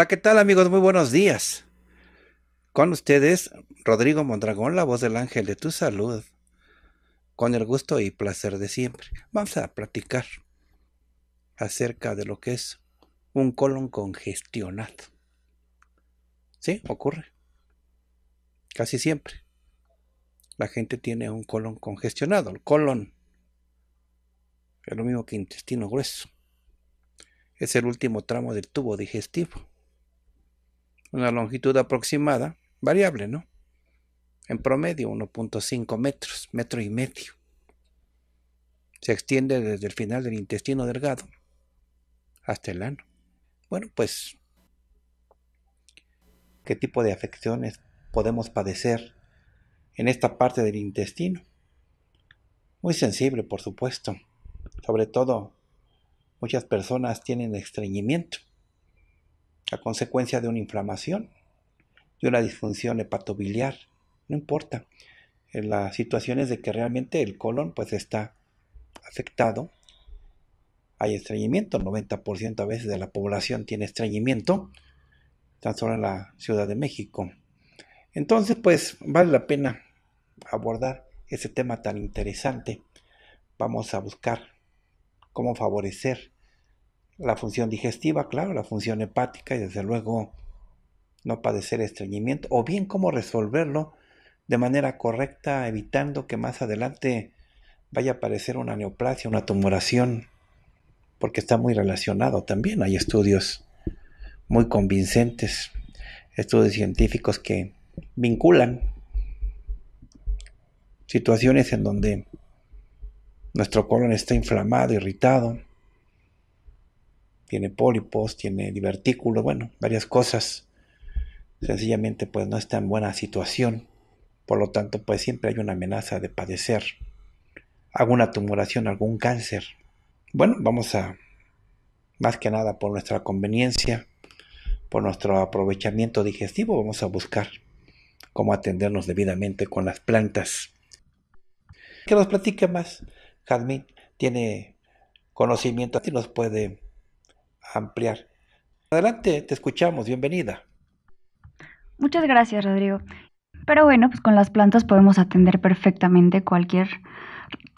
Hola, ¿qué tal amigos? Muy buenos días. Con ustedes, Rodrigo Mondragón, la voz del ángel de tu salud. Con el gusto y placer de siempre. Vamos a platicar acerca de lo que es un colon congestionado. ¿Sí? Ocurre. Casi siempre. La gente tiene un colon congestionado. El colon es lo mismo que intestino grueso. Es el último tramo del tubo digestivo una longitud aproximada, variable, ¿no? En promedio 1.5 metros, metro y medio. Se extiende desde el final del intestino delgado hasta el ano. Bueno, pues, ¿qué tipo de afecciones podemos padecer en esta parte del intestino? Muy sensible, por supuesto. Sobre todo, muchas personas tienen estreñimiento la consecuencia de una inflamación, de una disfunción hepatobiliar, no importa. En eh, las situaciones de que realmente el colon pues está afectado, hay estreñimiento, 90% a veces de la población tiene estreñimiento, tan solo en la Ciudad de México. Entonces pues vale la pena abordar ese tema tan interesante. Vamos a buscar cómo favorecer la función digestiva, claro, la función hepática y desde luego no padecer estreñimiento, o bien cómo resolverlo de manera correcta, evitando que más adelante vaya a aparecer una neoplasia, una tumoración, porque está muy relacionado también. Hay estudios muy convincentes, estudios científicos que vinculan situaciones en donde nuestro colon está inflamado, irritado, tiene pólipos, tiene divertículos, bueno, varias cosas. Sencillamente pues no está en buena situación. Por lo tanto, pues siempre hay una amenaza de padecer alguna tumoración, algún cáncer. Bueno, vamos a, más que nada por nuestra conveniencia, por nuestro aprovechamiento digestivo, vamos a buscar cómo atendernos debidamente con las plantas. Que nos platique más. Jazmín tiene conocimiento y nos puede ampliar. Adelante, te escuchamos, bienvenida. Muchas gracias, Rodrigo. Pero bueno, pues con las plantas podemos atender perfectamente cualquier,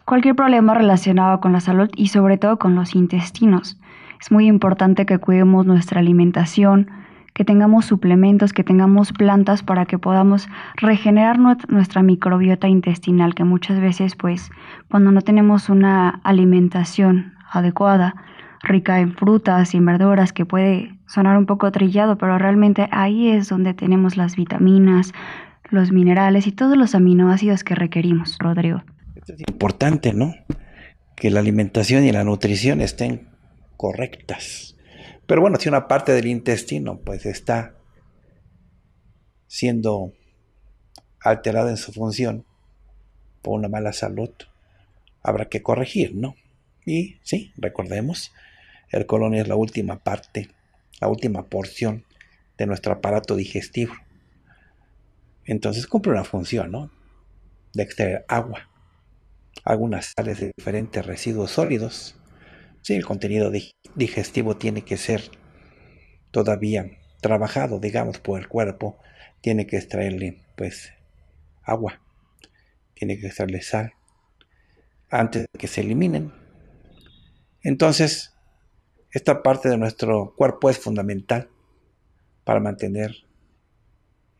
cualquier problema relacionado con la salud y sobre todo con los intestinos. Es muy importante que cuidemos nuestra alimentación, que tengamos suplementos, que tengamos plantas para que podamos regenerar nuestra microbiota intestinal, que muchas veces pues cuando no tenemos una alimentación adecuada, rica en frutas y en verduras, que puede sonar un poco trillado, pero realmente ahí es donde tenemos las vitaminas, los minerales y todos los aminoácidos que requerimos, Rodrigo. es importante, ¿no? Que la alimentación y la nutrición estén correctas. Pero bueno, si una parte del intestino pues está siendo alterada en su función por una mala salud, habrá que corregir, ¿no? Y sí, recordemos el colon es la última parte, la última porción de nuestro aparato digestivo. Entonces cumple una función, ¿no? De extraer agua, algunas sales de diferentes residuos sólidos. Sí, el contenido digestivo tiene que ser todavía trabajado, digamos, por el cuerpo. Tiene que extraerle, pues, agua. Tiene que extraerle sal antes de que se eliminen. Entonces, esta parte de nuestro cuerpo es fundamental para mantener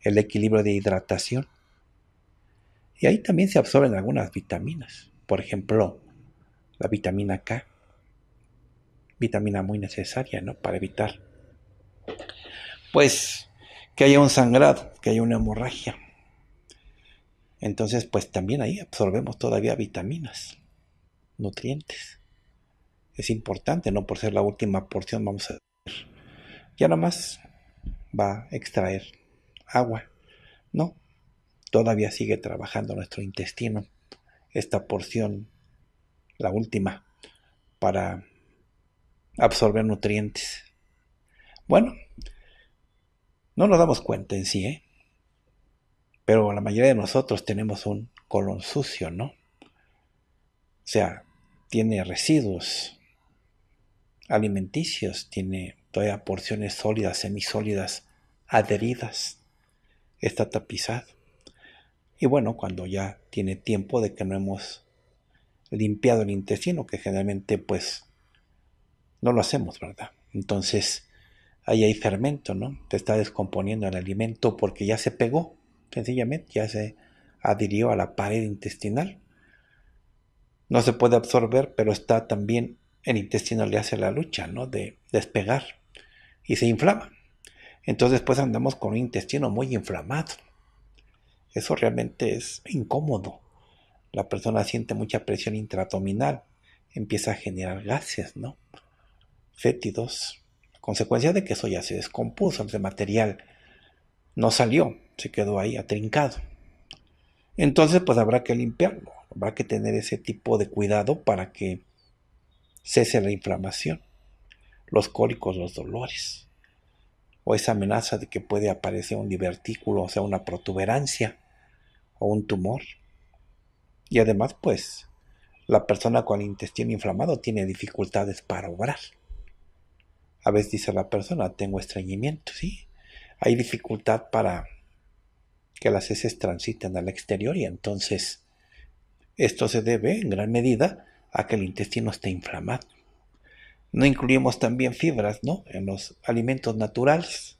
el equilibrio de hidratación. Y ahí también se absorben algunas vitaminas. Por ejemplo, la vitamina K. Vitamina muy necesaria, ¿no? Para evitar. Pues que haya un sangrado, que haya una hemorragia. Entonces, pues también ahí absorbemos todavía vitaminas, nutrientes es importante, no por ser la última porción vamos a ver. Ya nada más va a extraer agua, ¿no? Todavía sigue trabajando nuestro intestino esta porción, la última, para absorber nutrientes. Bueno, no nos damos cuenta en sí, ¿eh? Pero la mayoría de nosotros tenemos un colon sucio, ¿no? O sea, tiene residuos alimenticios, tiene todavía porciones sólidas, semisólidas, adheridas, está tapizado. Y bueno, cuando ya tiene tiempo de que no hemos limpiado el intestino, que generalmente pues no lo hacemos, ¿verdad? Entonces ahí hay fermento, ¿no? Te está descomponiendo el alimento porque ya se pegó, sencillamente, ya se adhirió a la pared intestinal. No se puede absorber, pero está también el intestino le hace la lucha, ¿no? De despegar y se inflama. Entonces pues andamos con un intestino muy inflamado. Eso realmente es incómodo. La persona siente mucha presión intratominal, empieza a generar gases, ¿no? Fétidos. consecuencia de que eso ya se descompuso, ese material no salió, se quedó ahí atrincado. Entonces pues habrá que limpiarlo, habrá que tener ese tipo de cuidado para que cese la inflamación, los cólicos, los dolores, o esa amenaza de que puede aparecer un divertículo, o sea, una protuberancia o un tumor. Y además, pues, la persona con el intestino inflamado tiene dificultades para obrar. A veces dice la persona, tengo estreñimiento, ¿sí? Hay dificultad para que las heces transiten al exterior y entonces esto se debe en gran medida a que el intestino esté inflamado. No incluimos también fibras, ¿no? En los alimentos naturales.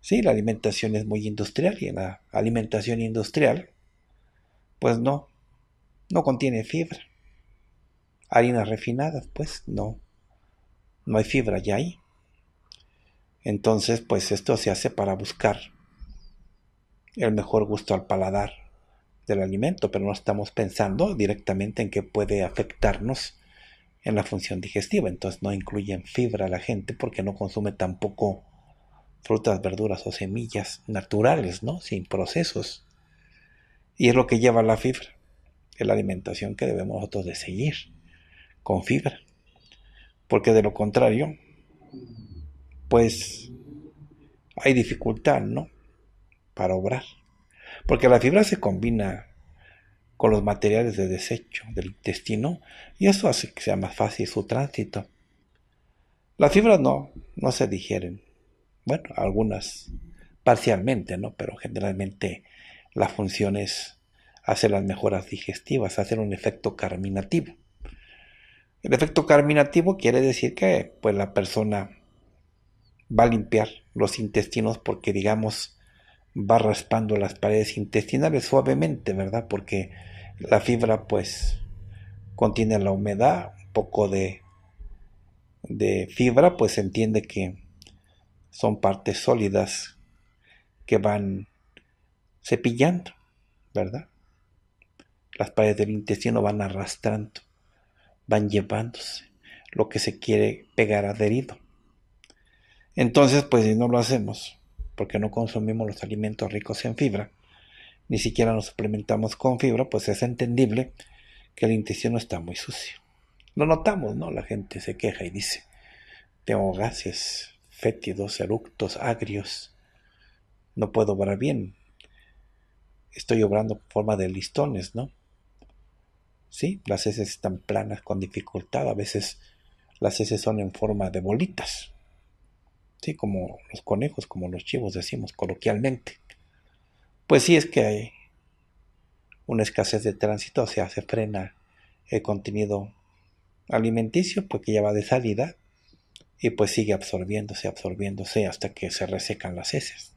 Sí, la alimentación es muy industrial y en la alimentación industrial, pues no, no contiene fibra. Harinas refinadas, pues no, no hay fibra ya ahí. Entonces, pues esto se hace para buscar el mejor gusto al paladar, del alimento, pero no estamos pensando directamente en qué puede afectarnos en la función digestiva. Entonces no incluyen fibra a la gente porque no consume tampoco frutas, verduras o semillas naturales, ¿no? Sin procesos. Y es lo que lleva la fibra. Es la alimentación que debemos nosotros de seguir con fibra. Porque de lo contrario, pues hay dificultad, ¿no? Para obrar. Porque la fibra se combina con los materiales de desecho del intestino y eso hace que sea más fácil su tránsito. Las fibras no, no se digieren. Bueno, algunas parcialmente, ¿no? Pero generalmente la función es hacer las mejoras digestivas, hacer un efecto carminativo. El efecto carminativo quiere decir que pues la persona va a limpiar los intestinos porque digamos va raspando las paredes intestinales suavemente, ¿verdad? Porque la fibra pues contiene la humedad, un poco de, de fibra, pues se entiende que son partes sólidas que van cepillando, ¿verdad? Las paredes del intestino van arrastrando, van llevándose lo que se quiere pegar adherido. Entonces, pues si no lo hacemos, porque no consumimos los alimentos ricos en fibra, ni siquiera nos suplementamos con fibra, pues es entendible que el intestino está muy sucio. Lo notamos, ¿no? La gente se queja y dice, tengo gases, fétidos, eructos, agrios, no puedo obrar bien, estoy obrando en forma de listones, ¿no? Sí, las heces están planas con dificultad, a veces las heces son en forma de bolitas. Sí, como los conejos, como los chivos decimos coloquialmente. Pues sí es que hay una escasez de tránsito, o sea, se frena el contenido alimenticio porque pues, ya va de salida y pues sigue absorbiéndose, absorbiéndose hasta que se resecan las heces.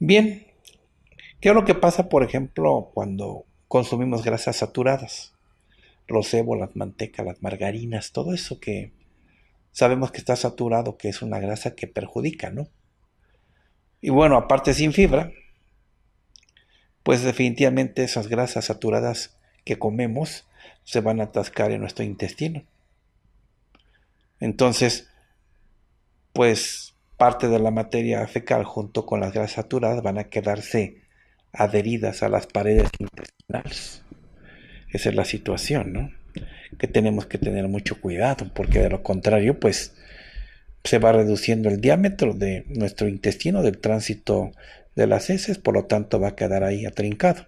Bien, ¿qué es lo que pasa, por ejemplo, cuando consumimos grasas saturadas? Los cebos, las mantecas, las margarinas, todo eso que sabemos que está saturado, que es una grasa que perjudica, ¿no? Y bueno, aparte sin fibra, pues definitivamente esas grasas saturadas que comemos se van a atascar en nuestro intestino. Entonces, pues parte de la materia fecal junto con las grasas saturadas van a quedarse adheridas a las paredes intestinales. Esa es la situación, ¿no? que tenemos que tener mucho cuidado, porque de lo contrario, pues se va reduciendo el diámetro de nuestro intestino, del tránsito de las heces, por lo tanto va a quedar ahí atrincado.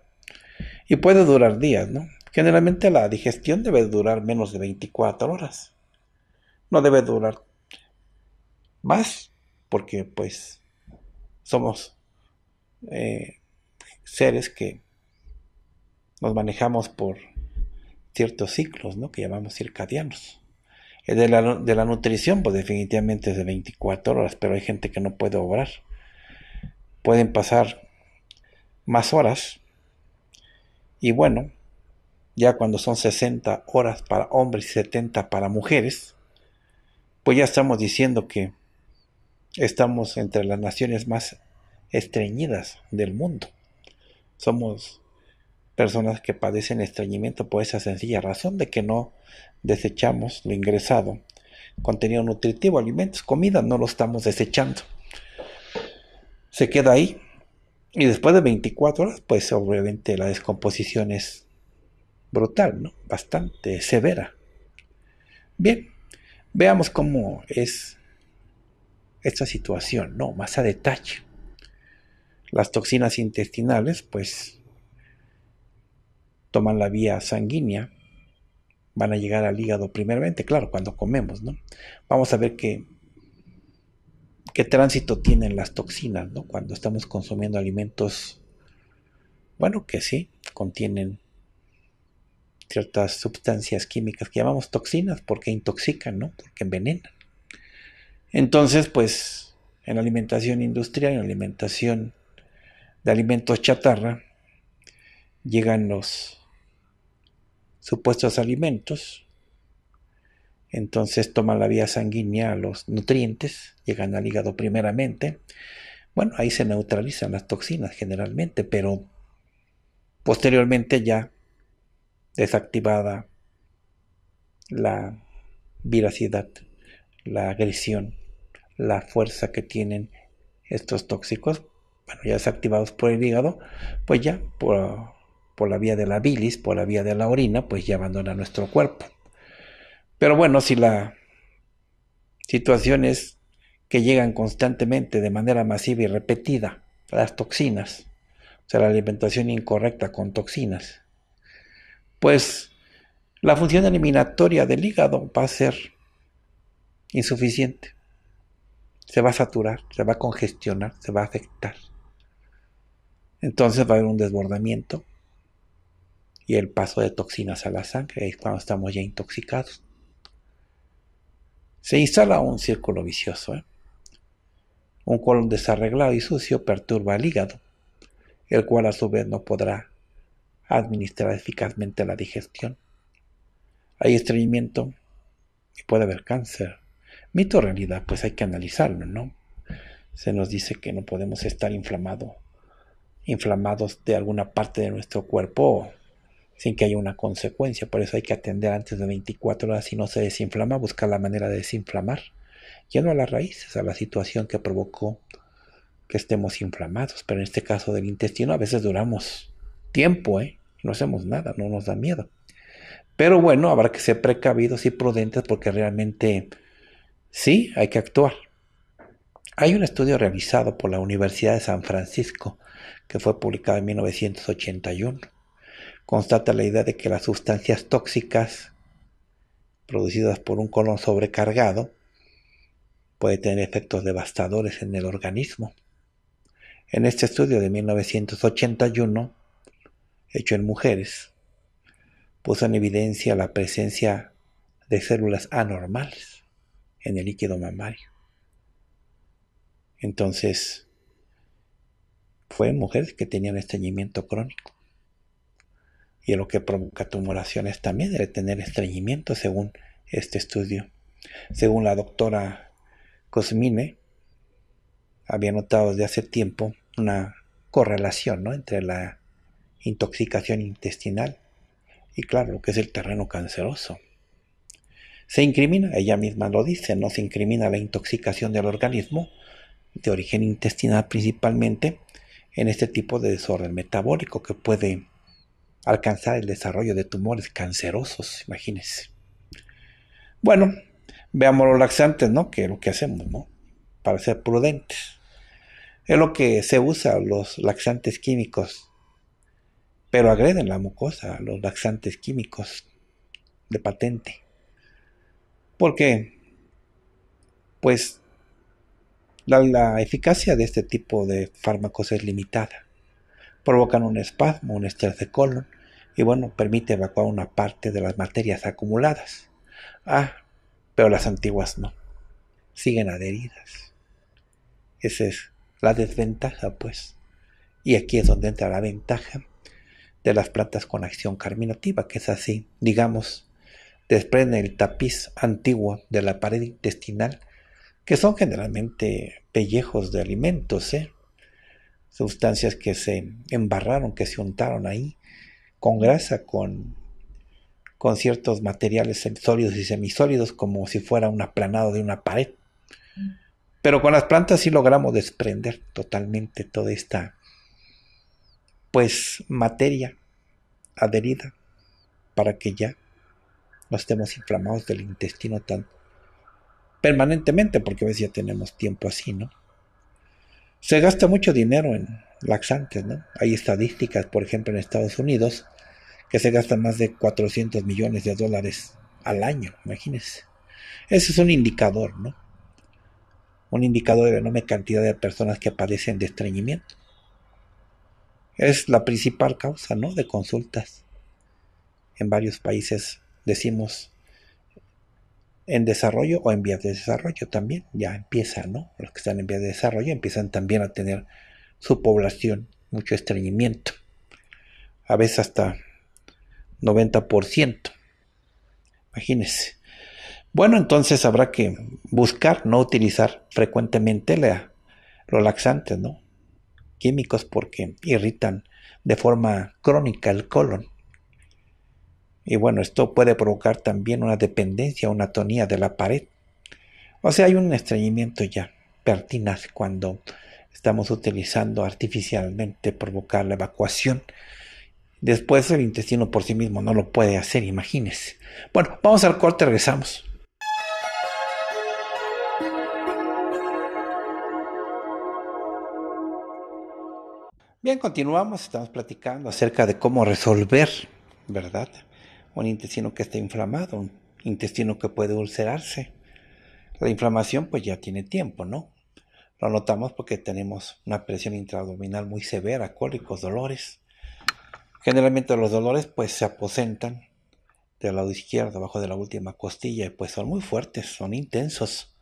Y puede durar días, ¿no? Generalmente la digestión debe durar menos de 24 horas. No debe durar más, porque pues somos eh, seres que nos manejamos por ciertos ciclos ¿no? que llamamos circadianos. El eh, de la, de la nutrición, pues definitivamente es de 24 horas, pero hay gente que no puede obrar. Pueden pasar más horas. Y bueno, ya cuando son 60 horas para hombres y 70 para mujeres, pues ya estamos diciendo que estamos entre las naciones más estreñidas del mundo. Somos personas que padecen estreñimiento por esa sencilla razón de que no desechamos lo ingresado. Contenido nutritivo, alimentos, comida, no lo estamos desechando. Se queda ahí y después de 24 horas, pues obviamente la descomposición es brutal, ¿no? Bastante severa. Bien, veamos cómo es esta situación, ¿no? Más a detalle. Las toxinas intestinales, pues toman la vía sanguínea, van a llegar al hígado primeramente, claro, cuando comemos, ¿no? Vamos a ver qué, qué tránsito tienen las toxinas, ¿no? Cuando estamos consumiendo alimentos, bueno, que sí, contienen ciertas sustancias químicas que llamamos toxinas porque intoxican, ¿no? Porque envenenan. Entonces, pues, en alimentación industrial, en alimentación de alimentos chatarra, llegan los supuestos alimentos, entonces toman la vía sanguínea los nutrientes, llegan al hígado primeramente. Bueno, ahí se neutralizan las toxinas generalmente, pero posteriormente ya desactivada la viracidad, la agresión, la fuerza que tienen estos tóxicos, bueno, ya desactivados por el hígado, pues ya por, por la vía de la bilis, por la vía de la orina, pues ya abandona nuestro cuerpo. Pero bueno, si la situación es que llegan constantemente de manera masiva y repetida las toxinas, o sea, la alimentación incorrecta con toxinas, pues la función eliminatoria del hígado va a ser insuficiente. Se va a saturar, se va a congestionar, se va a afectar. Entonces va a haber un desbordamiento y el paso de toxinas a la sangre, es cuando estamos ya intoxicados. Se instala un círculo vicioso. ¿eh? Un colon desarreglado y sucio perturba el hígado, el cual a su vez no podrá administrar eficazmente la digestión. Hay estreñimiento y puede haber cáncer. Mito o realidad, pues hay que analizarlo, ¿no? Se nos dice que no podemos estar inflamado, inflamados de alguna parte de nuestro cuerpo sin que haya una consecuencia. Por eso hay que atender antes de 24 horas si no se desinflama, buscar la manera de desinflamar. Ya no a las raíces, a la situación que provocó que estemos inflamados. Pero en este caso del intestino a veces duramos tiempo, ¿eh? No hacemos nada, no nos da miedo. Pero bueno, habrá que ser precavidos y prudentes porque realmente sí hay que actuar. Hay un estudio realizado por la Universidad de San Francisco que fue publicado en 1981 constata la idea de que las sustancias tóxicas producidas por un colon sobrecargado puede tener efectos devastadores en el organismo. En este estudio de 1981, hecho en mujeres, puso en evidencia la presencia de células anormales en el líquido mamario. Entonces, fue en mujeres que tenían estreñimiento crónico y lo que provoca tumoraciones también debe tener estreñimiento según este estudio. Según la doctora Cosmine, había notado desde hace tiempo una correlación entre la intoxicación intestinal y claro, lo que es el terreno canceroso. Se incrimina, ella misma lo dice, no se incrimina la intoxicación del organismo de origen intestinal principalmente en este tipo de desorden metabólico que puede alcanzar el desarrollo de tumores cancerosos, imagínense. Bueno, veamos los laxantes, ¿no? Que es lo que hacemos, ¿no? Para ser prudentes. Es lo que se usa, los laxantes químicos. Pero agreden la mucosa, los laxantes químicos de patente. Porque, pues, la, la eficacia de este tipo de fármacos es limitada. Provocan un espasmo, un estrés de colon, y bueno, permite evacuar una parte de las materias acumuladas. Ah, pero las antiguas no. Siguen adheridas. Esa es la desventaja, pues. Y aquí es donde entra la ventaja de las plantas con acción carminativa, que es así, digamos, desprende el tapiz antiguo de la pared intestinal, que son generalmente pellejos de alimentos, ¿eh? sustancias que se embarraron, que se untaron ahí, con grasa, con, ciertos materiales sólidos y semisólidos, como si fuera un aplanado de una pared. Pero con las plantas sí logramos desprender totalmente toda esta, pues, materia adherida para que ya no estemos inflamados del intestino tan permanentemente, porque a veces ya tenemos tiempo así, ¿no? Se gasta mucho dinero en laxantes. ¿no? Hay estadísticas, por ejemplo, en Estados Unidos, que se gastan más de 400 millones de dólares al año, imagínense. Ese es un indicador, ¿no? Un indicador de la enorme cantidad de personas que padecen de estreñimiento. Es la principal causa, ¿no? De consultas. En varios países decimos en desarrollo o en vías de desarrollo también. Ya empiezan, ¿no? Los que están en vías de desarrollo empiezan también a tener su población, mucho estreñimiento, a veces hasta 90%. Imagínense. Bueno, entonces habrá que buscar no utilizar frecuentemente los laxantes, ¿no? Químicos porque irritan de forma crónica el colon. Y bueno, esto puede provocar también una dependencia, una atonía de la pared. O sea, hay un estreñimiento ya pertinaz cuando estamos utilizando artificialmente provocar la evacuación. Después el intestino por sí mismo no lo puede hacer, imagínense. Bueno, vamos al corte, regresamos. Bien, continuamos, estamos platicando acerca de cómo resolver, ¿verdad? Un intestino que está inflamado, un intestino que puede ulcerarse. La inflamación pues ya tiene tiempo, ¿no? Lo notamos porque tenemos una presión intraabdominal muy severa, cólicos, dolores. Generalmente los dolores pues se aposentan del lado izquierdo, abajo de la última costilla, y pues son muy fuertes, son intensos.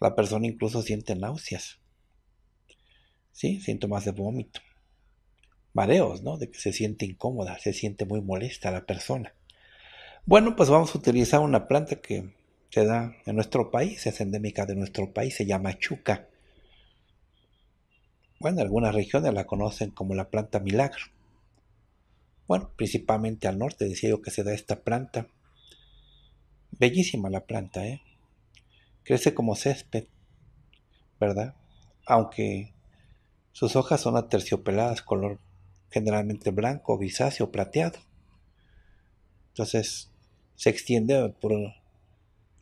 La persona incluso siente náuseas. ¿Sí? Síntomas de vómito. Mareos, ¿no? De que se siente incómoda, se siente muy molesta la persona. Bueno, pues vamos a utilizar una planta que se da en nuestro país, es endémica de nuestro país, se llama chuca. Bueno, algunas regiones la conocen como la planta milagro. Bueno, principalmente al norte decía yo que se da esta planta. Bellísima la planta, ¿eh? Crece como césped, ¿verdad? Aunque sus hojas son aterciopeladas, color generalmente blanco, grisáceo, plateado. Entonces, se extiende por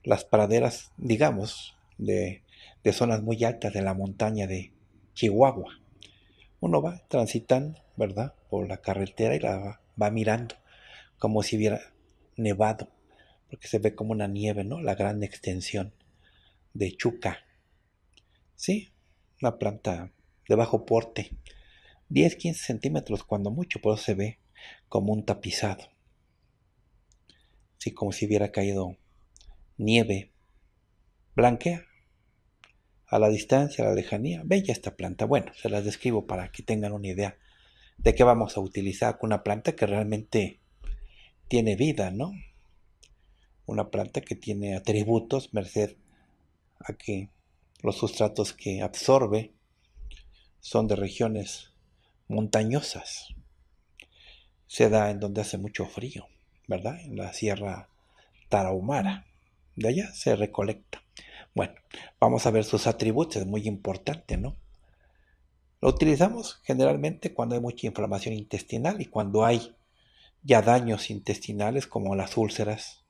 las praderas, digamos, de, de zonas muy altas de la montaña de, Chihuahua. Uno va transitando, ¿verdad? Por la carretera y la va, mirando, como si hubiera nevado, porque se ve como una nieve, ¿no? La gran extensión de Chuca. Sí, una planta de bajo porte, 10-15 centímetros cuando mucho, pero se ve como un tapizado. Sí, como si hubiera caído nieve blanquea a la distancia, a la lejanía. Bella esta planta. Bueno, se las describo para que tengan una idea de qué vamos a utilizar con una planta que realmente tiene vida, ¿no? Una planta que tiene atributos merced a que los sustratos que absorbe son de regiones montañosas. Se da en donde hace mucho frío, ¿verdad? En la Sierra Tarahumara. De allá se recolecta. Bueno, vamos a ver sus atributos, es muy importante, ¿no? Lo utilizamos generalmente cuando hay mucha inflamación intestinal y cuando hay ya daños intestinales como las úlceras,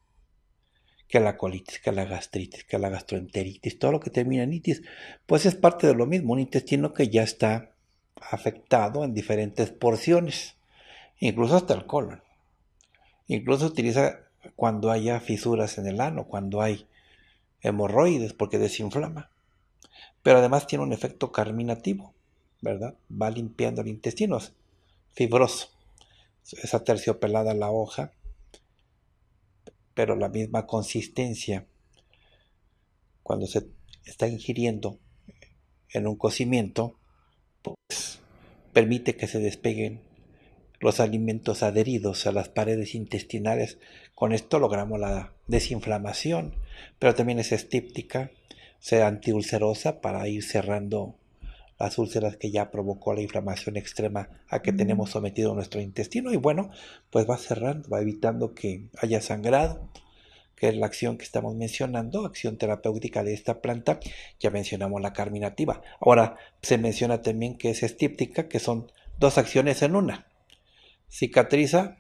que la colitis, que la gastritis, que la gastroenteritis, todo lo que termina en itis, pues es parte de lo mismo, un intestino que ya está afectado en diferentes porciones, incluso hasta el colon. Incluso se utiliza cuando haya fisuras en el ano, cuando hay hemorroides porque desinflama. Pero además tiene un efecto carminativo, ¿verdad? Va limpiando el intestino, es fibroso. Esa terciopelada la hoja, pero la misma consistencia cuando se está ingiriendo en un cocimiento, pues permite que se despeguen los alimentos adheridos a las paredes intestinales. Con esto logramos la desinflamación pero también es estíptica, sea, antiulcerosa para ir cerrando las úlceras que ya provocó la inflamación extrema a que tenemos sometido nuestro intestino y bueno, pues va cerrando, va evitando que haya sangrado, que es la acción que estamos mencionando, acción terapéutica de esta planta, ya mencionamos la carminativa. Ahora se menciona también que es estíptica, que son dos acciones en una. Cicatriza,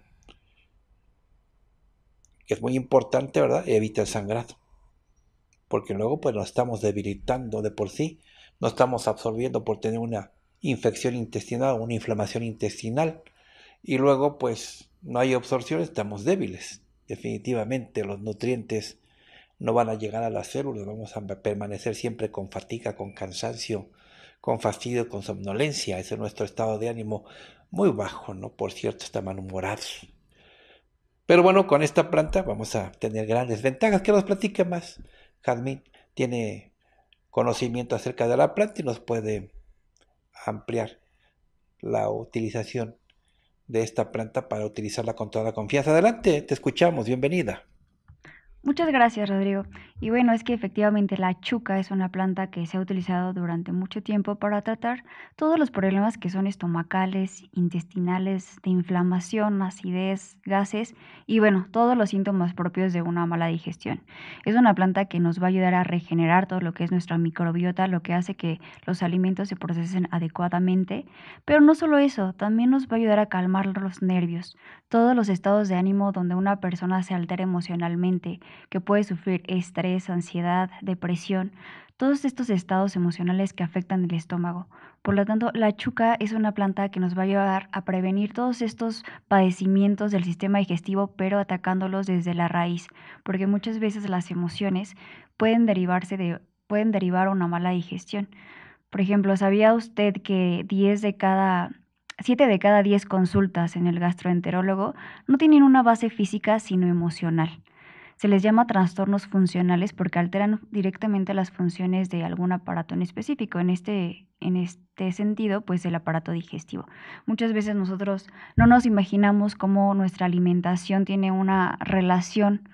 que es muy importante, ¿verdad? evita el sangrado porque luego pues nos estamos debilitando de por sí, no estamos absorbiendo por tener una infección intestinal una inflamación intestinal y luego pues no hay absorción, estamos débiles. Definitivamente los nutrientes no van a llegar a las células, vamos a permanecer siempre con fatiga, con cansancio, con fastidio, con somnolencia. Ese es nuestro estado de ánimo muy bajo, ¿no? Por cierto, está malhumorado. Pero bueno, con esta planta vamos a tener grandes ventajas. que nos platica más? Jazmín tiene conocimiento acerca de la planta y nos puede ampliar la utilización de esta planta para utilizarla con toda la confianza. Adelante, te escuchamos, bienvenida. Muchas gracias, Rodrigo. Y bueno, es que efectivamente la chuca es una planta que se ha utilizado durante mucho tiempo para tratar todos los problemas que son estomacales, intestinales, de inflamación, acidez, gases y bueno, todos los síntomas propios de una mala digestión. Es una planta que nos va a ayudar a regenerar todo lo que es nuestra microbiota, lo que hace que los alimentos se procesen adecuadamente. Pero no solo eso, también nos va a ayudar a calmar los nervios, todos los estados de ánimo donde una persona se altera emocionalmente que puede sufrir estrés, ansiedad, depresión, todos estos estados emocionales que afectan el estómago. Por lo tanto, la chuca es una planta que nos va a ayudar a prevenir todos estos padecimientos del sistema digestivo, pero atacándolos desde la raíz, porque muchas veces las emociones pueden derivarse de pueden derivar una mala digestión. Por ejemplo, ¿sabía usted que 10 de cada 7 de cada 10 consultas en el gastroenterólogo no tienen una base física sino emocional? Se les llama trastornos funcionales porque alteran directamente las funciones de algún aparato en específico. En este, en este sentido, pues el aparato digestivo. Muchas veces nosotros no nos imaginamos cómo nuestra alimentación tiene una relación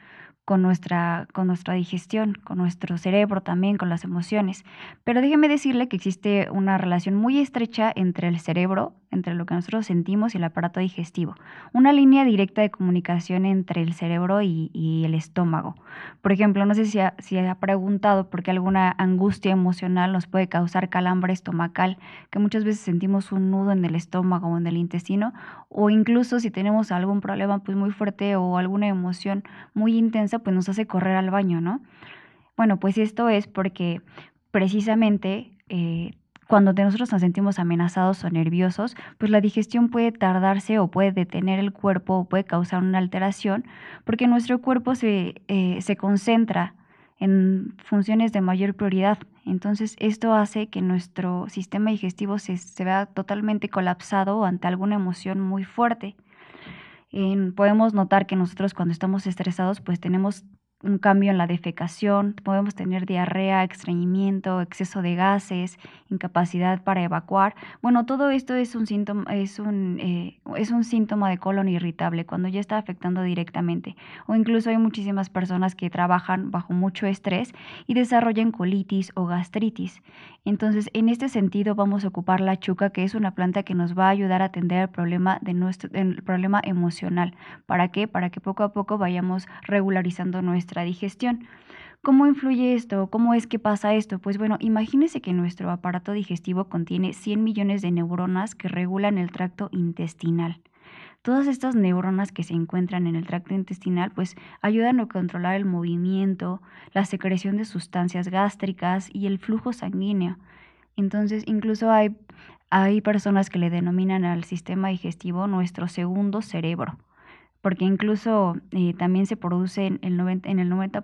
con nuestra, con nuestra digestión, con nuestro cerebro también, con las emociones. Pero déjeme decirle que existe una relación muy estrecha entre el cerebro entre lo que nosotros sentimos y el aparato digestivo. Una línea directa de comunicación entre el cerebro y, el estómago. Por ejemplo, no sé si ha, ha preguntado por qué alguna angustia emocional nos puede causar calambre estomacal, que muchas veces sentimos un nudo en el estómago o en el intestino, o incluso si tenemos algún problema pues, muy fuerte o alguna emoción muy intensa, pues nos hace correr al baño, ¿no? Bueno, pues esto es porque precisamente eh, cuando nosotros nos sentimos amenazados o nerviosos, pues la digestión puede tardarse o puede detener el cuerpo o puede causar una alteración, porque nuestro cuerpo se, eh, concentra en funciones de mayor prioridad. Entonces, esto hace que nuestro sistema digestivo se, vea totalmente colapsado ante alguna emoción muy fuerte. podemos notar que nosotros cuando estamos estresados, pues tenemos un cambio en la defecación, podemos tener diarrea, estreñimiento, exceso de gases, incapacidad para evacuar. Bueno, todo esto es un síntoma, es un, eh, es un síntoma de colon irritable cuando ya está afectando directamente. O incluso hay muchísimas personas que trabajan bajo mucho estrés y desarrollan colitis o gastritis. Entonces, en este sentido, vamos a ocupar la chuca, que es una planta que nos va a ayudar a atender el problema, de nuestro, el problema emocional. ¿Para qué? Para que poco a poco vayamos regularizando nuestro digestión. ¿Cómo influye esto? ¿Cómo es que pasa esto? Pues bueno, imagínese que nuestro aparato digestivo contiene 100 millones de neuronas que regulan el tracto intestinal. Todas estas neuronas que se encuentran en el tracto intestinal pues ayudan a controlar el movimiento, la secreción de sustancias gástricas y el flujo sanguíneo. Entonces, incluso hay, hay personas que le denominan al sistema digestivo nuestro segundo cerebro porque incluso eh, también se produce el en el 90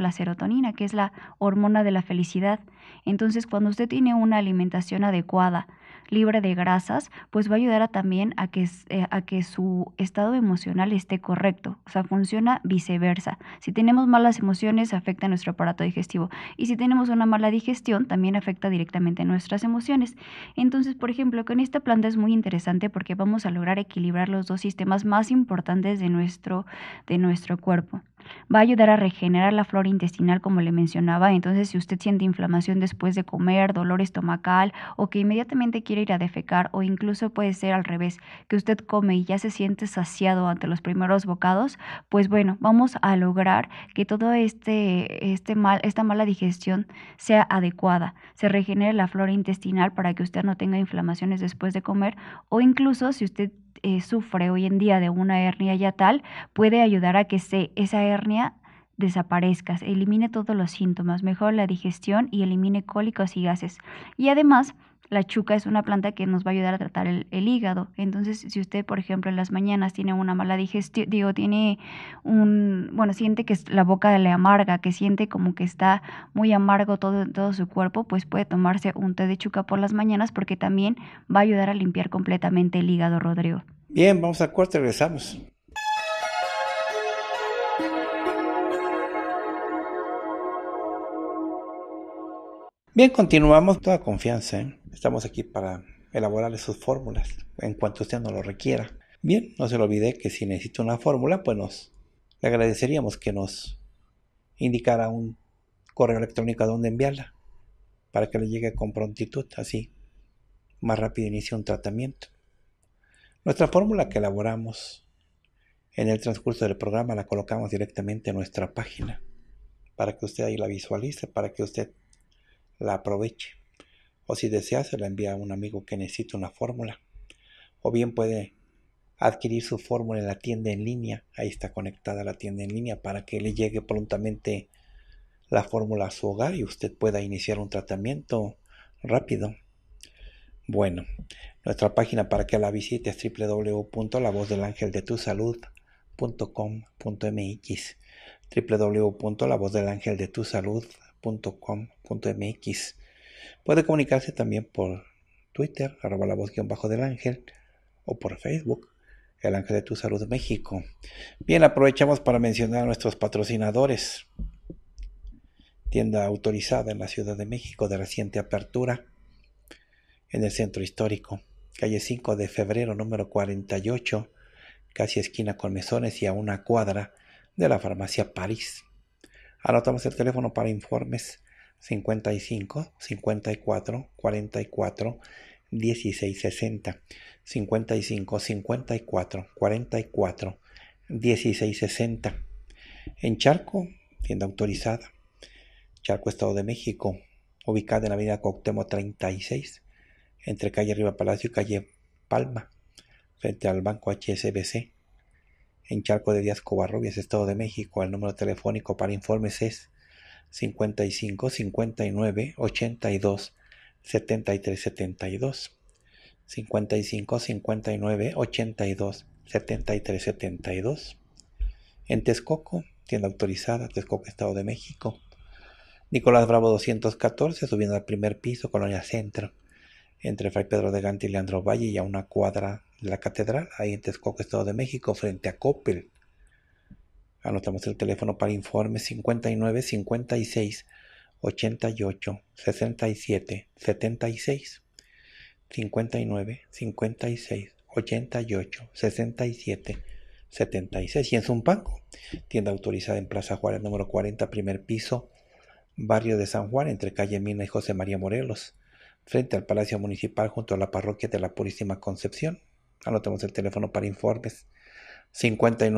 la serotonina, que es la hormona de la felicidad. Entonces, cuando usted tiene una alimentación adecuada, libre de grasas, pues va a ayudar también a que, eh, a que su estado emocional esté correcto. O sea, funciona viceversa. Si tenemos malas emociones, afecta nuestro aparato digestivo. Y si tenemos una mala digestión, también afecta directamente nuestras emociones. Entonces, por ejemplo, con esta planta es muy interesante porque vamos a lograr equilibrar los dos sistemas más importantes de nuestro, de nuestro cuerpo va a ayudar a regenerar la flora intestinal, como le mencionaba. Entonces, si usted siente inflamación después de comer, dolor estomacal o que inmediatamente quiere ir a defecar o incluso puede ser al revés, que usted come y ya se siente saciado ante los primeros bocados, pues bueno, vamos a lograr que todo este, este mal, esta mala digestión sea adecuada, se regenere la flora intestinal para que usted no tenga inflamaciones después de comer o incluso si usted eh, sufre hoy en día de una hernia ya tal puede ayudar a que se, esa hernia desaparezca, elimine todos los síntomas, mejore la digestión y elimine cólicos y gases. Y además, la chuca es una planta que nos va a ayudar a tratar el, hígado. Entonces, si usted, por ejemplo, en las mañanas tiene una mala digestión, digo, tiene un, bueno, siente que la boca le amarga, que siente como que está muy amargo todo, todo su cuerpo, pues puede tomarse un té de chuca por las mañanas porque también va a ayudar a limpiar completamente el hígado, Rodrigo. Bien, vamos a corte, regresamos. Bien, continuamos toda confianza. ¿eh? Estamos aquí para elaborarle sus fórmulas en cuanto usted nos lo requiera. Bien, no se lo olvide que si necesita una fórmula, pues nos le agradeceríamos que nos indicara un correo electrónico a donde enviarla para que le llegue con prontitud, así más rápido inicie un tratamiento. Nuestra fórmula que elaboramos en el transcurso del programa la colocamos directamente en nuestra página para que usted ahí la visualice, para que usted la aproveche o si desea se la envía a un amigo que necesita una fórmula. O bien puede adquirir su fórmula en la tienda en línea, ahí está conectada la tienda en línea para que le llegue prontamente la fórmula a su hogar y usted pueda iniciar un tratamiento rápido. Bueno, nuestra página para que la visite es www.lavozdelangeldetusalud.com.mx www.lavozdelangeldetusalud.com.mx Puede comunicarse también por Twitter, arroba la voz bajo del ángel, o por Facebook, el ángel de tu salud México. Bien, aprovechamos para mencionar a nuestros patrocinadores. Tienda autorizada en la Ciudad de México de reciente apertura en el centro histórico, calle 5 de febrero número 48, casi esquina con mesones y a una cuadra de la farmacia París. Anotamos el teléfono para informes 55, 54, 44, 16, 60, 55, 54, 44, 16, 60. En Charco, tienda autorizada. Charco, Estado de México, ubicada en la avenida Coctemo 36, entre calle Riva Palacio y calle Palma, frente al banco HSBC. En Charco de Díaz Covarrubias, Estado de México, el número telefónico para informes es 55 59 82 73 72. 55 59 82 73 72. En Texcoco, tienda autorizada, Texcoco, Estado de México. Nicolás Bravo 214, subiendo al primer piso, Colonia Centro, entre Fray Pedro de Gante y Leandro Valle y a una cuadra de la catedral, ahí en Texcoco, Estado de México, frente a Coppel. Anotamos el teléfono para informes 59 56 88 67 76. 59 56 88 67 76. Y en Zumpango, tienda autorizada en Plaza Juárez número 40, primer piso, barrio de San Juan, entre calle Mina y José María Morelos, frente al Palacio Municipal junto a la parroquia de la Purísima Concepción. Anotamos el teléfono para informes 11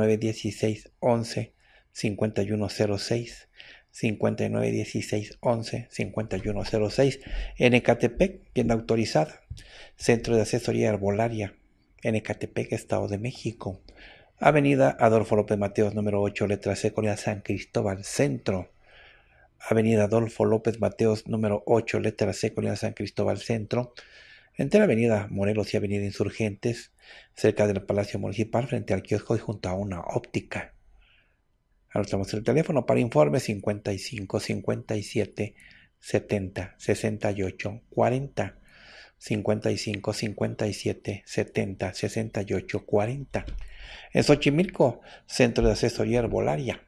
5106, 591611, 5106, NKTP, tienda autorizada, Centro de Asesoría Arbolaria, NKTP, Estado de México, Avenida Adolfo López Mateos, número 8, letra C, Colina San Cristóbal, Centro, Avenida Adolfo López Mateos, número 8, letra C, Colina San Cristóbal, Centro, entre la avenida Morelos y avenida Insurgentes, cerca del Palacio Municipal, frente al kiosco y junto a una óptica. Anotamos el teléfono para informes 55 57 70 68 40. 55 57 70 68 40. En Xochimilco, Centro de Asesoría Herbolaria.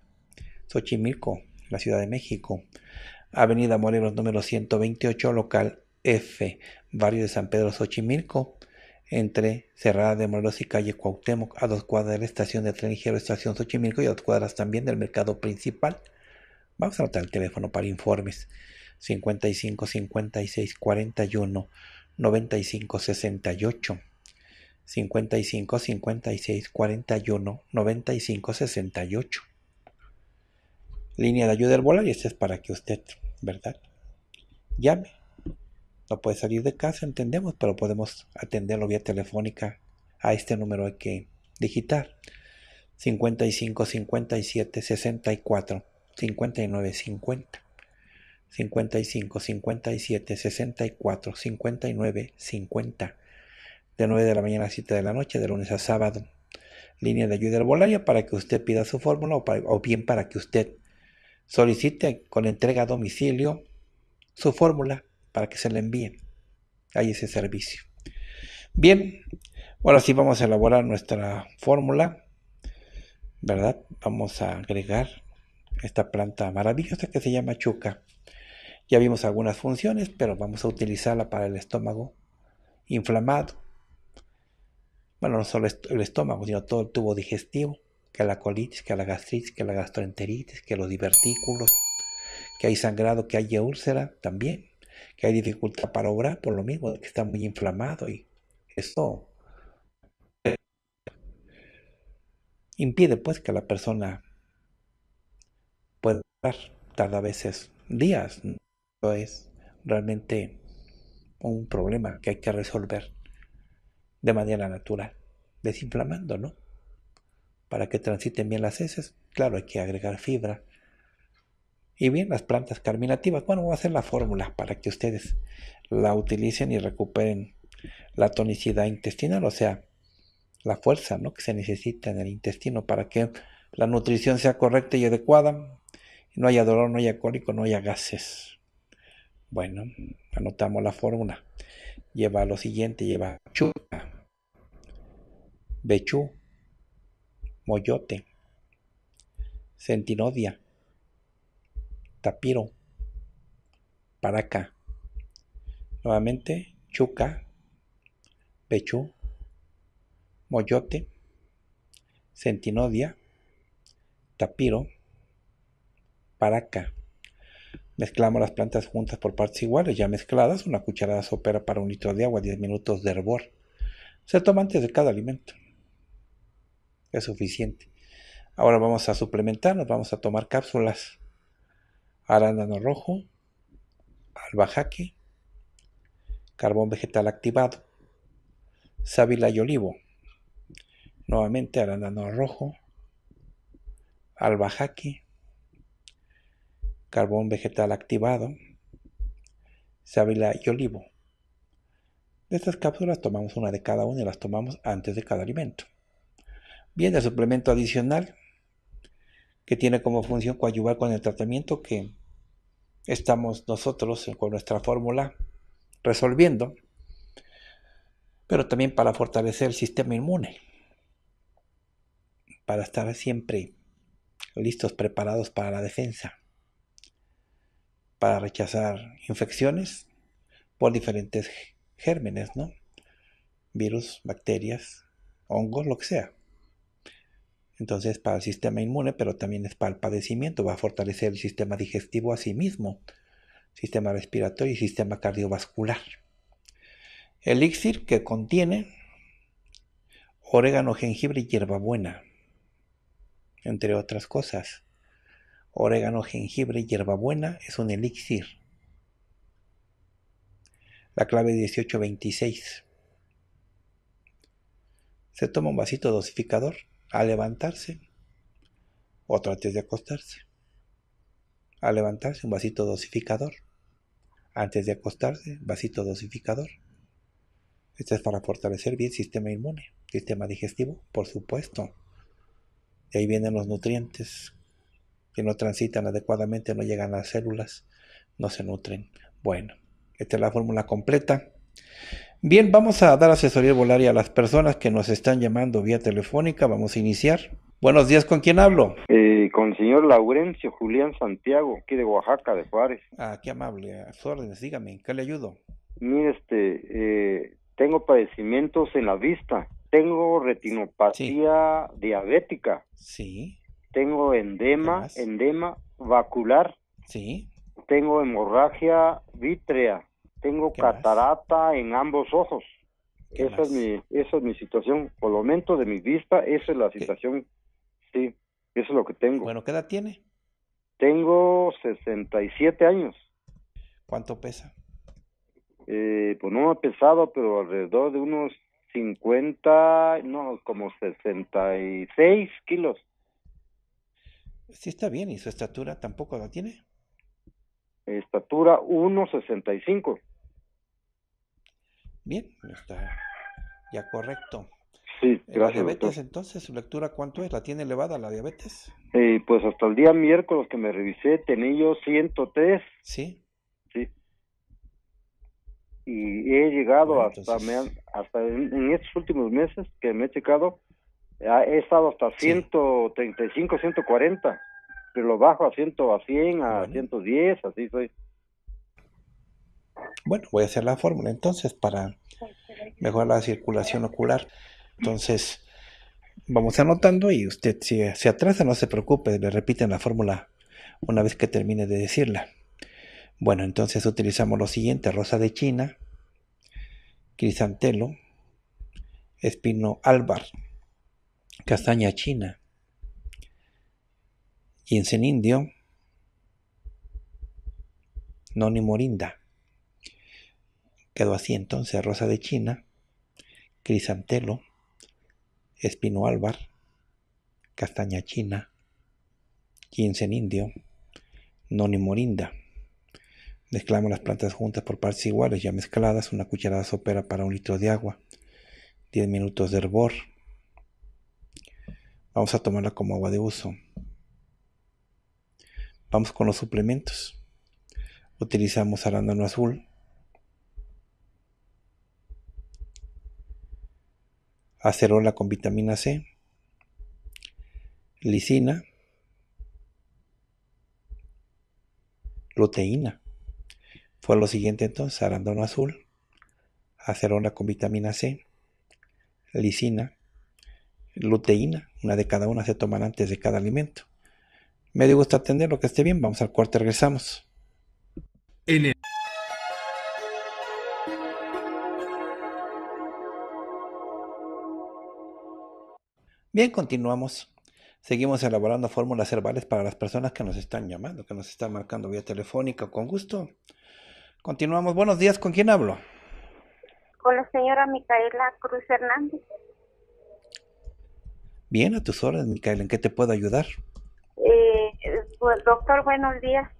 Xochimilco, la Ciudad de México. Avenida Morelos número 128, local F, barrio de San Pedro Xochimilco, entre Cerrada de Morelos y calle Cuauhtémoc, a dos cuadras de la estación de tren ligero Estación Xochimilco y a dos cuadras también del mercado principal. Vamos a anotar el teléfono para informes. 55 56 41 95 68 55 56 41 95 68 Línea de ayuda y este es para que usted, ¿verdad? Llame no puede salir de casa, entendemos, pero podemos atenderlo vía telefónica a este número hay que digitar 55 57 64 59 50 55 57 64 59 50 de 9 de la mañana a 7 de la noche de lunes a sábado línea de ayuda al bolario para que usted pida su fórmula o bien para que usted solicite con entrega a domicilio su fórmula para que se le envíen. Hay ese servicio. Bien, ahora sí vamos a elaborar nuestra fórmula, ¿verdad? Vamos a agregar esta planta maravillosa que se llama chuca. Ya vimos algunas funciones, pero vamos a utilizarla para el estómago inflamado. Bueno, no solo el estómago, sino todo el tubo digestivo, que la colitis, que la gastritis, que la gastroenteritis, que los divertículos, que hay sangrado, que hay úlcera también que hay dificultad para obrar por lo mismo, que está muy inflamado y eso impide pues que la persona pueda orar. Tarda a veces días. no es realmente un problema que hay que resolver de manera natural, desinflamando, ¿no? Para que transiten bien las heces, claro, hay que agregar fibra y bien, las plantas carminativas. Bueno, voy a hacer la fórmula para que ustedes la utilicen y recuperen la tonicidad intestinal, o sea, la fuerza que se necesita en el intestino para que la nutrición sea correcta y adecuada, no haya dolor, no haya cólico, no haya gases. Bueno, anotamos la fórmula. Lleva lo siguiente, lleva chuca, bechu moyote, centinodia, Tapiro, Paraca, nuevamente Chuca, Pechú, Moyote, Centinodia, Tapiro, Paraca. Mezclamos las plantas juntas por partes iguales, ya mezcladas, una cucharada sopera para un litro de agua, 10 minutos de hervor. Se toma antes de cada alimento. Es suficiente. Ahora vamos a suplementarnos, vamos a tomar cápsulas arándano rojo, albahaque, carbón vegetal activado, sábila y olivo. Nuevamente arándano rojo, albahaque, carbón vegetal activado, sábila y olivo. De estas cápsulas tomamos una de cada una y las tomamos antes de cada alimento. Bien, el suplemento adicional que tiene como función coadyuvar con el tratamiento que estamos nosotros con nuestra fórmula resolviendo, pero también para fortalecer el sistema inmune, para estar siempre listos, preparados para la defensa, para rechazar infecciones por diferentes gérmenes, ¿no? Virus, bacterias, hongos, lo que sea. Entonces, para el sistema inmune, pero también es para el padecimiento, va a fortalecer el sistema digestivo a sí mismo, sistema respiratorio y sistema cardiovascular. Elixir que contiene orégano, jengibre y hierbabuena, entre otras cosas. Orégano, jengibre y hierbabuena es un elixir. La clave 1826. Se toma un vasito dosificador a levantarse, otro antes de acostarse. a levantarse, un vasito dosificador. Antes de acostarse, vasito dosificador. Esto es para fortalecer bien el sistema inmune, sistema digestivo, por supuesto. De ahí vienen los nutrientes que no transitan adecuadamente, no llegan a las células, no se nutren. Bueno, esta es la fórmula completa. Bien, vamos a dar asesoría volaria a las personas que nos están llamando vía telefónica. Vamos a iniciar. Buenos días, ¿con quién hablo? Eh, con el señor Laurencio Julián Santiago, aquí de Oaxaca, de Juárez. Ah, qué amable. A sus órdenes, dígame, qué le ayudo? Mire, este, eh, tengo padecimientos en la vista. Tengo retinopatía diabética. Sí. Tengo endema, endema vacular. Sí. Tengo hemorragia vítrea tengo catarata en ambos ojos. Esa es, mi, es mi situación. Por lo momento de mi vista, esa es la situación. Sí, eso es lo que tengo. Bueno, ¿qué edad tiene? Tengo 67 años. ¿Cuánto pesa? Eh, pues no ha pesado, pero alrededor de unos 50, no, como 66 kilos. Sí está bien, ¿y su estatura tampoco la tiene? Estatura 1,65. Bien, está ya correcto. Sí, eh, gracias. ¿La diabetes entonces, su lectura cuánto es? ¿La tiene elevada la diabetes? Eh, pues hasta el día miércoles que me revisé tenía yo 103. Sí. Sí. Y he llegado hasta, hasta en, estos últimos meses que me he checado, he estado hasta 135, 140, pero lo bajo a 100, a 100, a 110, así soy. Bueno, voy a hacer la fórmula entonces para mejorar la circulación ocular. Entonces, vamos anotando y usted si se atrasa no se preocupe, le repiten la fórmula una vez que termine de decirla. Bueno, entonces utilizamos lo siguiente, rosa de China, crisantelo, espino álvar, castaña china, ginseng indio, noni morinda. Quedó así entonces Rosa de China, Crisantelo, Espino Álvar, Castaña China, en Indio, Noni Morinda. Mezclamos las plantas juntas por partes iguales, ya mezcladas, una cucharada sopera para un litro de agua, 10 minutos de hervor. Vamos a tomarla como agua de uso. Vamos con los suplementos. Utilizamos arándano azul, acerola con vitamina C, lisina, luteína. Fue lo siguiente entonces, arándano azul, acerola con vitamina C, lisina, luteína, una de cada una se toman antes de cada alimento. Me dio atender lo que esté bien, vamos al cuarto regresamos. En Bien, continuamos. Seguimos elaborando fórmulas herbales para las personas que nos están llamando, que nos están marcando vía telefónica. Con gusto. Continuamos. Buenos días. ¿Con quién hablo? Con la señora Micaela Cruz Hernández. Bien, a tus horas, Micaela. ¿En qué te puedo ayudar? Eh, pues, doctor, buenos días.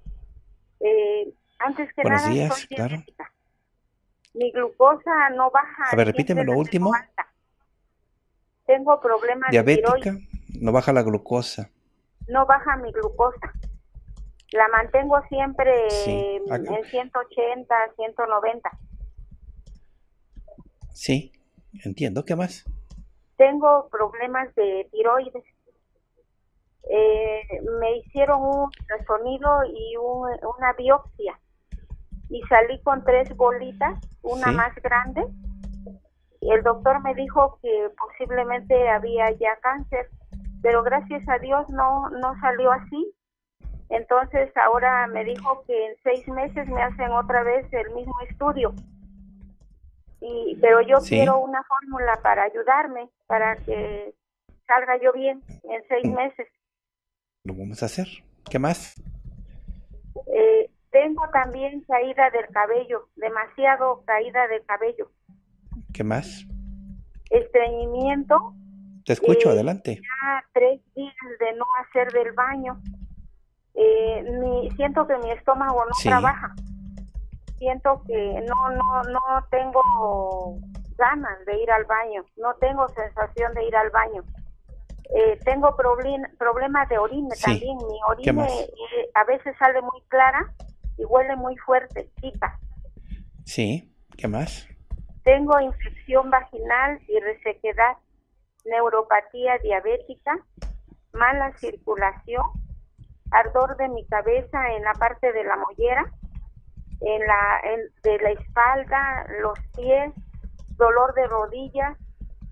Eh, antes que buenos días, claro. Mi glucosa no baja. A ver, repíteme lo último. Tengo problemas de no baja la glucosa. No baja mi glucosa. La mantengo siempre ah, en 180, 190. Sí, entiendo. ¿Qué más? Tengo problemas de tiroides. Eh, me hicieron un sonido y una biopsia y salí con tres bolitas, una más grande el doctor me dijo que posiblemente había ya cáncer, pero gracias a Dios no, no salió así. Entonces ahora me dijo que en seis meses me hacen otra vez el mismo estudio. Y, pero yo quiero una fórmula para ayudarme, para que salga yo bien en seis mm. meses. Lo vamos a hacer. ¿Qué más? Eh, tengo también caída del cabello, demasiado caída del cabello. ¿Qué más? Estreñimiento. Te escucho, eh, adelante. Ya tres días de no hacer del baño. Eh, siento que mi estómago no trabaja. Siento que no, no, no tengo ganas de ir al baño. No tengo sensación de ir al baño. Eh, tengo problemas de orina también. Mi orina eh, a veces sale muy clara y huele muy fuerte, Sí, ¿qué más? Tengo infección vaginal y resequedad, neuropatía diabética, mala circulación, ardor de mi cabeza en la parte de la mollera, en la, de la espalda, los pies, dolor de rodillas,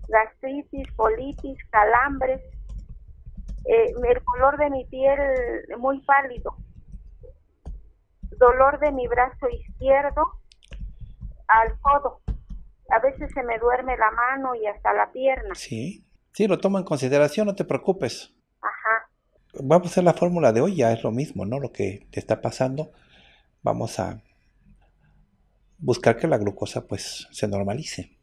gastritis, colitis, calambres, eh, el color de mi piel muy pálido, dolor de mi brazo izquierdo al codo, a veces se me duerme la mano y hasta la pierna. Sí, sí, lo tomo en consideración, no te preocupes. Ajá. Vamos a hacer la fórmula de hoy, ya es lo mismo, ¿no? Lo que te está pasando. Vamos a buscar que la glucosa pues se normalice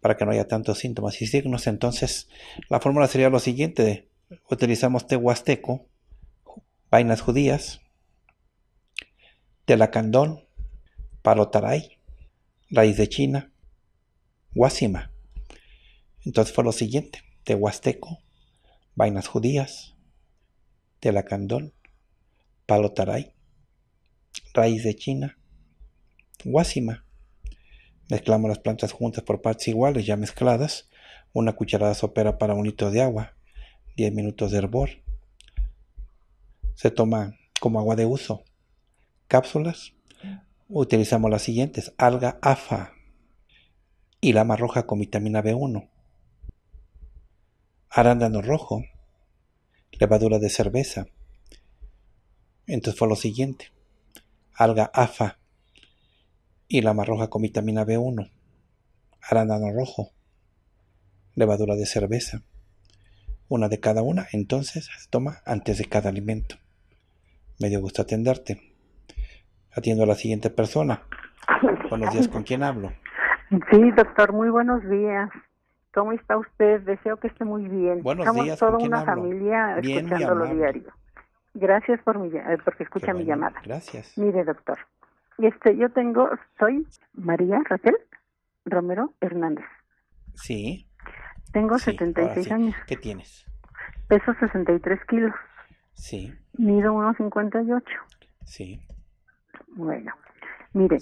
para que no haya tantos síntomas y signos. Entonces, la fórmula sería lo siguiente. Utilizamos tehuasteco, vainas judías, telacandón, palotaray, raíz de China, Guasima. Entonces fue lo siguiente, de Huasteco, vainas judías, telacandón, palo taray, raíz de China, Guasima. Mezclamos las plantas juntas por partes iguales, ya mezcladas, una cucharada sopera para un litro de agua, 10 minutos de hervor. Se toma como agua de uso. Cápsulas, utilizamos las siguientes. Alga AFA y lama roja con vitamina B1. Arándano rojo, levadura de cerveza. Entonces fue lo siguiente. Alga AFA y lama roja con vitamina B1. Arándano rojo, levadura de cerveza. Una de cada una, entonces se toma antes de cada alimento. Me dio gusto atenderte. Atiendo a la siguiente persona. Buenos días, ¿con quién hablo? Sí, doctor, muy buenos días. ¿Cómo está usted? Deseo que esté muy bien. Buenos Somos días, toda una familia escuchándolo diario. Gracias por mi, porque escucha mi llamada. Gracias. Mire, doctor, este, yo tengo, soy María Raquel Romero Hernández. Sí. Tengo 76 años. ¿Qué tienes? Peso 63 kilos. Sí. Mido 1,58. Sí. Bueno, mire,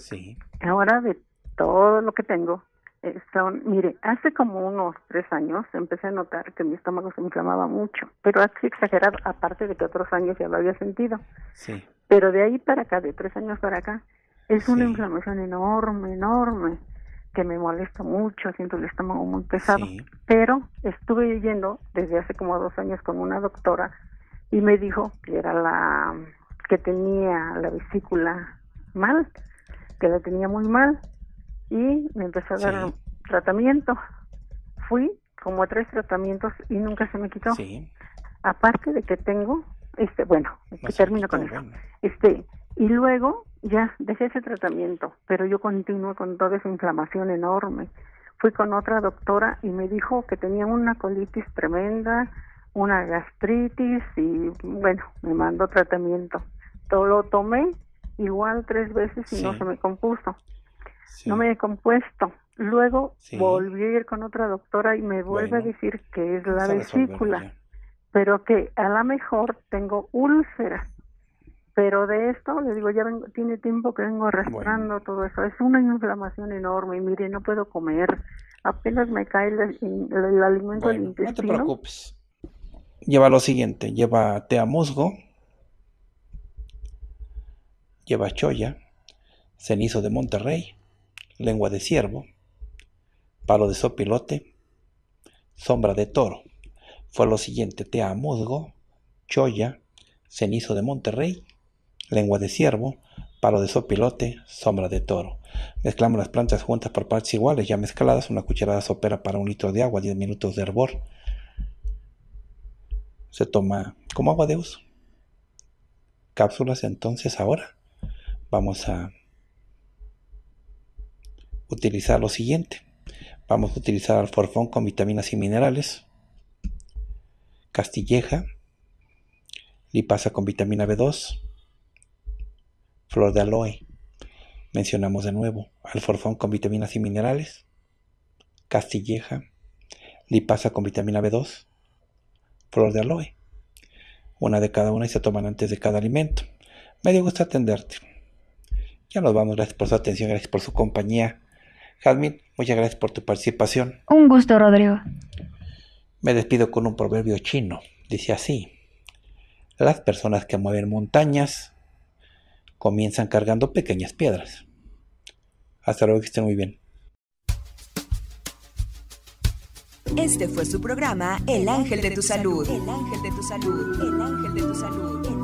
ahora de todo lo que tengo, eh, son, mire, hace como unos tres años empecé a notar que mi estómago se inflamaba mucho, pero así exagerado, aparte de que otros años ya lo había sentido. Sí. Pero de ahí para acá, de tres años para acá, es una inflamación enorme, enorme, que me molesta mucho, siento el estómago muy pesado. Pero estuve yendo desde hace como dos años con una doctora y me dijo que era la que tenía la vesícula mal, que la tenía muy mal, y me empezó a dar tratamiento. Fui como a tres tratamientos y nunca se me quitó. Aparte de que tengo, este, bueno, que termino con eso. Este, y luego ya dejé ese tratamiento, pero yo continué con toda esa inflamación enorme. Fui con otra doctora y me dijo que tenía una colitis tremenda, una gastritis y bueno, me mandó tratamiento. Todo lo tomé igual tres veces y no se me compuso. No me he compuesto. Luego volví a ir con otra doctora y me vuelve a decir que es la vesícula, pero que a lo mejor tengo úlceras. Pero de esto, le digo, ya tiene tiempo que vengo arrastrando todo eso. Es una inflamación enorme mire, no puedo comer. Apenas me cae el, alimento intestino. No te preocupes. Lleva lo siguiente, llévate a musgo, Lleva cholla, cenizo de Monterrey, lengua de ciervo, palo de sopilote, sombra de toro. Fue lo siguiente, tea musgo, choya, cenizo de Monterrey, lengua de ciervo, palo de sopilote, sombra de toro. Mezclamos las plantas juntas por partes iguales, ya mezcladas, una cucharada sopera para un litro de agua, 10 minutos de hervor. Se toma como agua de uso. Cápsulas entonces ahora vamos a utilizar lo siguiente. Vamos a utilizar alforfón con vitaminas y minerales, castilleja, lipasa con vitamina B2, flor de aloe. Mencionamos de nuevo alforfón con vitaminas y minerales, castilleja, lipasa con vitamina B2, flor de aloe. Una de cada una y se toman antes de cada alimento. Me dio gusto atenderte. Ya nos vamos, gracias por su atención, gracias por su compañía. Jasmine, muchas gracias por tu participación. Un gusto, Rodrigo. Me despido con un proverbio chino. Dice así, las personas que mueven montañas comienzan cargando pequeñas piedras. Hasta luego, que estén muy bien. Este fue su programa El Ángel de tu Salud. El Ángel de tu Salud. El Ángel de tu Salud.